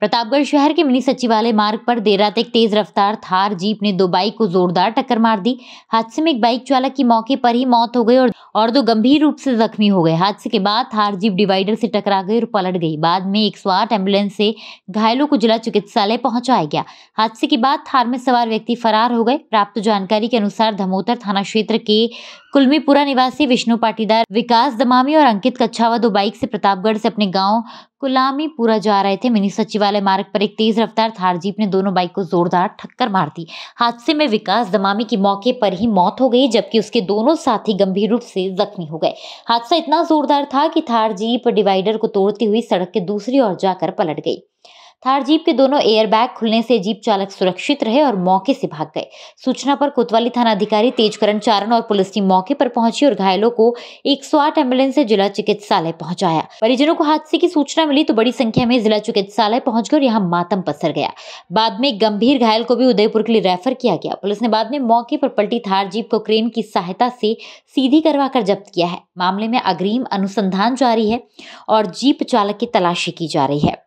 प्रतापगढ़ शहर के मिनी सचिवालय मार्ग पर देर रात एक तेज रफ्तार थार जीप ने दो बाइक को जोरदार टक्कर मार दी हादसे में एक बाइक चालक की मौके पर ही मौत हो गई और और दो गंभीर रूप से जख्मी हो गए हादसे के बाद थार जीप डिवाइडर से टकरा गई और पलट गई बाद में एक सौ आठ एम्बुलेंस से घायलों को जिला चिकित्सालय पहुंचाया गया हादसे के बाद थार में सवार व्यक्ति फरार हो गए प्राप्त जानकारी के अनुसार धमोतर थाना क्षेत्र के कुलमीपुरा निवासी विष्णु पाटीदार विकास दमामी और अंकित कच्छावा दो बाइक से प्रतापगढ़ से अपने गाँव कुलामी पूरा जा रहे थे मिनी सचिवालय मार्ग पर एक तेज रफ्तार थार जीप ने दोनों बाइक को जोरदार ठक्कर मार दी हादसे में विकास दमामी की मौके पर ही मौत हो गई जबकि उसके दोनों साथी गंभीर रूप से जख्मी हो गए हादसा इतना जोरदार था कि थार जीप डिवाइडर को तोड़ती हुई सड़क के दूसरी ओर जाकर पलट गई थार जीप के दोनों एयरबैग खुलने से जीप चालक सुरक्षित रहे और मौके से भाग गए सूचना पर कोतवाली थाना अधिकारी तेजकरण चारण और पुलिस टीम मौके पर पहुंची और घायलों को 108 एम्बुलेंस से जिला चिकित्सालय पहुंचाया परिजनों को हादसे की सूचना मिली तो बड़ी संख्या में जिला चिकित्सालय पहुंच गए और यहाँ मातम पसर गया बाद में गंभीर घायल को भी उदयपुर के लिए रेफर किया गया पुलिस ने बाद में मौके पर पलटी थार जीप को क्रेन की सहायता से सीधी करवा जब्त किया है मामले में अग्रिम अनुसंधान जारी है और जीप चालक की तलाशी की जा रही है